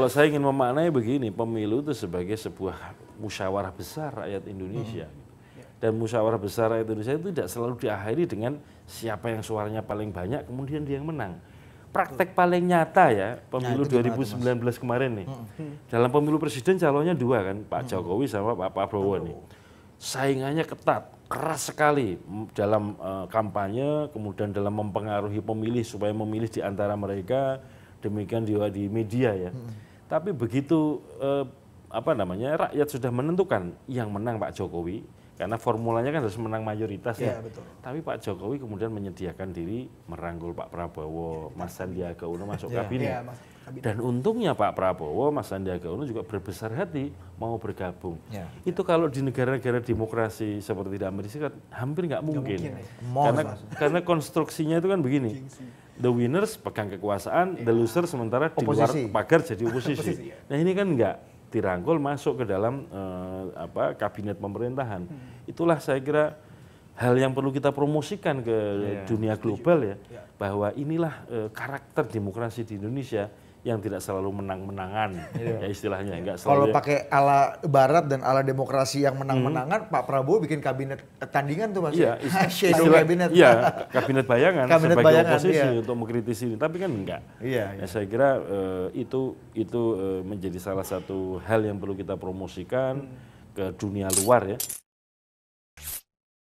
Kalau saya ingin memaknai begini, pemilu itu sebagai sebuah musyawarah besar rakyat Indonesia. Hmm. Ya. Dan musyawarah besar rakyat Indonesia itu tidak selalu diakhiri dengan siapa yang suaranya paling banyak, kemudian dia yang menang. Praktek hmm. paling nyata ya, pemilu nah, 2019 mas. kemarin nih. Hmm, hmm. Dalam pemilu presiden calonnya dua kan, Pak hmm. Jokowi sama Pak Prabowo nih. Saingannya ketat, keras sekali dalam uh, kampanye, kemudian dalam mempengaruhi pemilih supaya memilih di antara mereka, demikian juga di media ya. Hmm tapi begitu eh, apa namanya rakyat sudah menentukan yang menang Pak Jokowi karena formulanya kan harus menang mayoritas ya. ya. Betul. Tapi Pak Jokowi kemudian menyediakan diri merangkul Pak Prabowo, ya, Mas Sandiaga Uno masuk ya, kabinet. Ya, mas, Dan untungnya Pak Prabowo, Mas Sandiaga Uno juga berbesar hati mau bergabung. Ya, Itu kalau di negara-negara demokrasi seperti di Amerika hampir nggak mungkin. mungkin ya. Karena karena konstruksinya itu kan begini the winners pegang kekuasaan, yeah. the iya. losers sementara oposisi. di luar pagar jadi oposisi. oposisi ya. Nah ini kan enggak dirangkul masuk ke dalam uh, apa kabinet pemerintahan. Hmm. Itulah saya kira hal yang perlu kita promosikan ke yeah. Iya. dunia global ya, yeah. bahwa inilah uh, karakter demokrasi di Indonesia yang tidak selalu menang-menangan iya. ya istilahnya enggak selalu kalau ya. pakai ala barat dan ala demokrasi yang menang-menangan hmm. Pak Prabowo bikin kabinet tandingan tuh maksudnya iya, ya? shadow istilah, kabinet iya kabinet bayangan kabinet sebagai bayangan, oposisi iya. untuk mengkritisi ini tapi kan enggak Iya. Ya, iya. Ya, saya kira uh, itu itu uh, menjadi salah satu hal yang perlu kita promosikan hmm. ke dunia luar ya